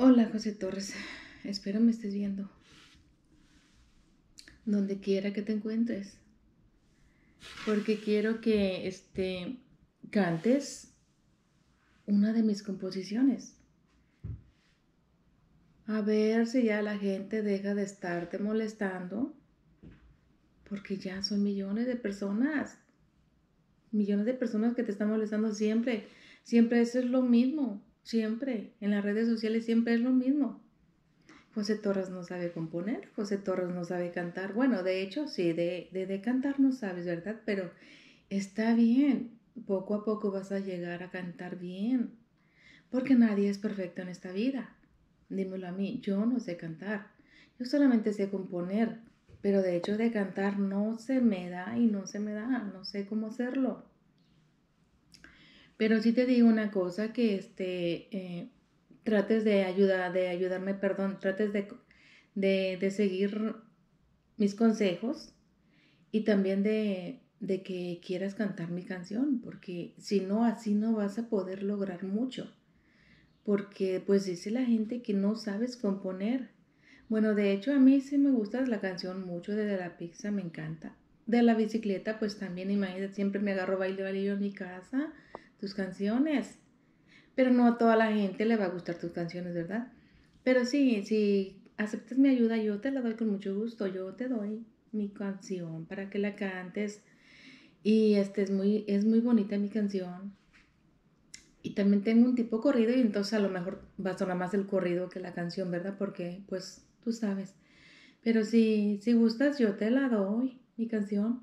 Hola José Torres, espero me estés viendo. Donde quiera que te encuentres. Porque quiero que este, cantes una de mis composiciones. A ver si ya la gente deja de estarte molestando. Porque ya son millones de personas. Millones de personas que te están molestando siempre. Siempre eso es lo mismo Siempre, en las redes sociales siempre es lo mismo. José Torres no sabe componer, José Torres no sabe cantar. Bueno, de hecho, sí, de, de, de, cantar no sabes, ¿verdad? Pero está bien, poco a poco vas a llegar a cantar bien, porque nadie es perfecto en esta vida. Dímelo a mí, yo no sé cantar, yo solamente sé componer, pero de hecho de cantar no se me da y no se me da, no sé cómo hacerlo. Pero sí te digo una cosa, que este, eh, trates de de ayudarme, perdón, trates de, de, de seguir mis consejos y también de, de, que quieras cantar mi canción, porque si no, así no vas a poder lograr mucho. Porque pues dice la gente que no sabes componer. Bueno, de hecho a mí sí me gusta la canción mucho, desde la pizza me encanta. De la bicicleta pues también, imagínate, siempre me agarro baile baile en mi casa, tus canciones. Pero no a toda la gente le va a gustar tus canciones, ¿verdad? Pero sí, si aceptas mi ayuda, yo te la doy con mucho gusto. Yo te doy mi canción para que la cantes. Y este es muy, es muy bonita mi canción. Y también tengo un tipo corrido y entonces a lo mejor va a sonar más el corrido que la canción, ¿verdad? Porque pues tú sabes. Pero si, si gustas, yo te la doy, mi canción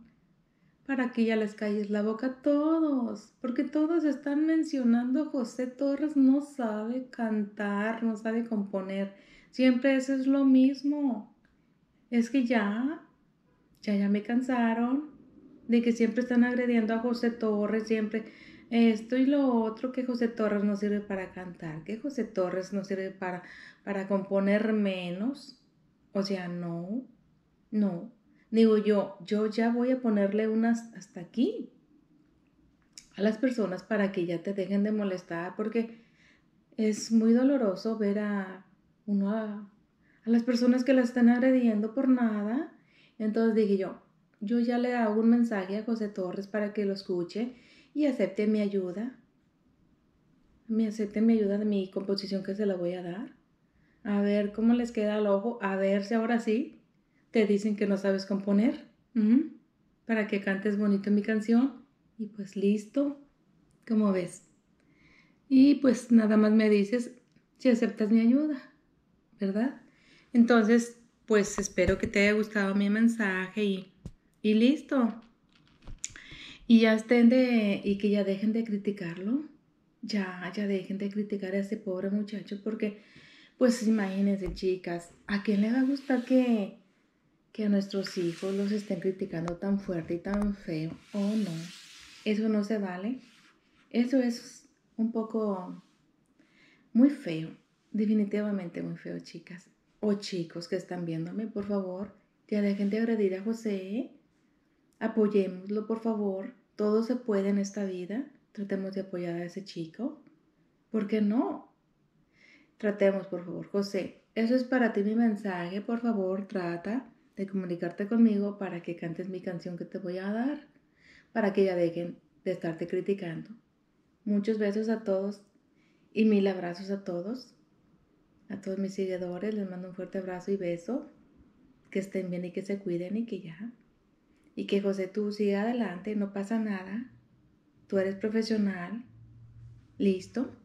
para que ya les calles la boca a todos, porque todos están mencionando José Torres no sabe cantar, no sabe componer. Siempre eso es lo mismo. Es que ya, ya, ya me cansaron de que siempre están agrediendo a José Torres, siempre esto y lo otro, que José Torres no sirve para cantar, que José Torres no sirve para, para componer menos. O sea, no, no, Digo yo, yo ya voy a ponerle unas hasta aquí a las personas para que ya te dejen de molestar, porque es muy doloroso ver a uno a, las personas que la están agrediendo por nada. Entonces dije yo, yo ya le hago un mensaje a José Torres para que lo escuche y acepte mi ayuda. Me acepte mi ayuda de mi composición que se la voy a dar. A ver cómo les queda el ojo, a ver si ahora sí te dicen que no sabes componer, para que cantes bonito mi canción y pues listo, como ves. Y pues nada más me dices si aceptas mi ayuda, ¿verdad? Entonces, pues espero que te haya gustado mi mensaje y, y listo. Y ya estén de, y que ya dejen de criticarlo. Ya, ya dejen de criticar a ese pobre muchacho porque, pues imagínense chicas, ¿a quién le va a gustar que, que nuestros hijos los estén criticando tan fuerte y tan feo. Oh, no, eso no se vale. Eso es un poco muy feo, definitivamente muy feo, chicas. O chicos que están viéndome, por favor, Que dejen de agredir a José. Apoyémoslo, por favor. Todo se puede en esta vida. Tratemos de apoyar a ese chico. ¿Por qué no? Tratemos, por favor, José. Eso es para ti mi mensaje. Por favor, trata de comunicarte conmigo para que cantes mi canción que te voy a dar, para que ya dejen de estarte criticando. Muchos besos a todos y mil abrazos a todos. A todos mis seguidores les mando un fuerte abrazo y beso. Que estén bien y que se cuiden y que ya. Y que José tú siga adelante, no pasa nada. Tú eres profesional. Listo.